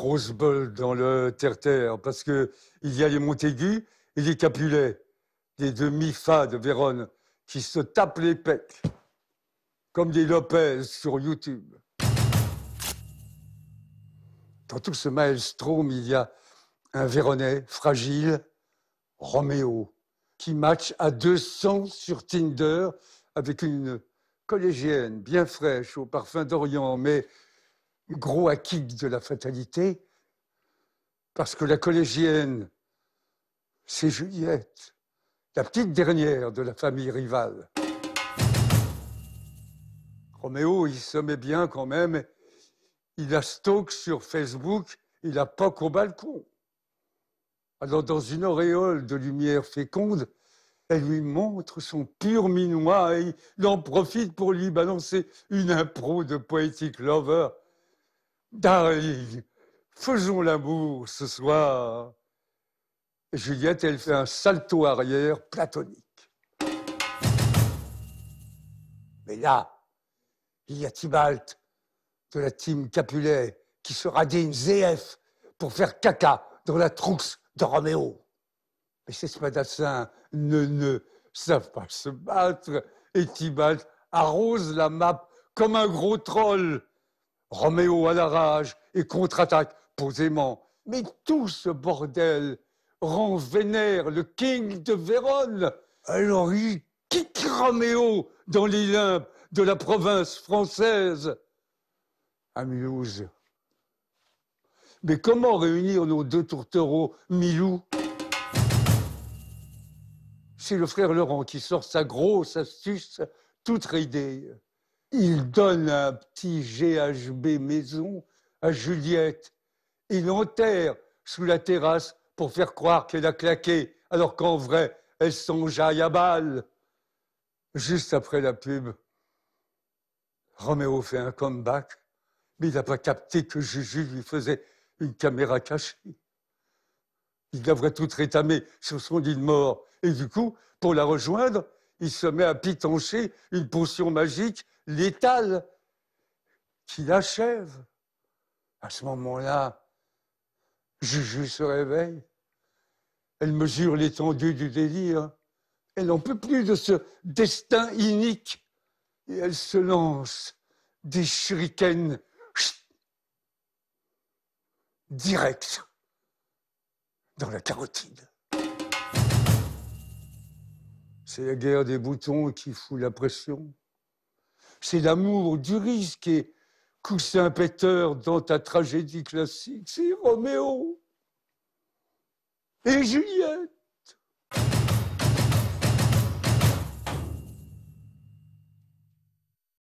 grosse dans le terre-terre, parce qu'il y a les Montaigu et les Capulet, des demi-fas de Vérone, qui se tapent les pecs, comme des Lopez sur YouTube. Dans tout ce maelstrom, il y a un Véronais fragile, Roméo, qui match à 200 sur Tinder avec une collégienne bien fraîche au parfum d'Orient, mais gros acquis de la fatalité, parce que la collégienne, c'est Juliette, la petite dernière de la famille rivale. Roméo, il se met bien quand même. Il a Stoke sur Facebook, il a poque au balcon. Alors, dans une auréole de lumière féconde, elle lui montre son pur minois et il en profite pour lui balancer une impro de Poetic Lover Darling, faisons l'amour ce soir. Juliette, elle fait un salto arrière platonique. Mais là, il y a Tibalt de la team Capulet qui se radine ZF pour faire caca dans la trousse de Roméo. Mais ces spadassins ne, ne savent pas se battre et Tibalt arrose la map comme un gros troll Roméo à la rage et contre-attaque posément. Mais tout ce bordel rend vénère le king de Vérone. Alors il quitte Roméo dans les limbes de la province française à Mais comment réunir nos deux tourtereaux, Milou C'est le frère Laurent qui sort sa grosse astuce toute ridée. Il donne un petit GHB maison à Juliette. Il l'enterre sous la terrasse pour faire croire qu'elle a claqué, alors qu'en vrai, elle songe à balle. Juste après la pub, Roméo fait un comeback, mais il n'a pas capté que Juju lui faisait une caméra cachée. Il devrait tout rétamer sur son lit de mort. Et du coup, pour la rejoindre, il se met à pitancher une potion magique létale qui l'achève. À ce moment-là, Juju se réveille. Elle mesure l'étendue du délire. Elle n'en peut plus de ce destin inique. Et elle se lance des shurikens directs dans la carotide. C'est la guerre des boutons qui fout la pression c'est l'amour du risque et coussin péteur dans ta tragédie classique, c'est Roméo et Juliette.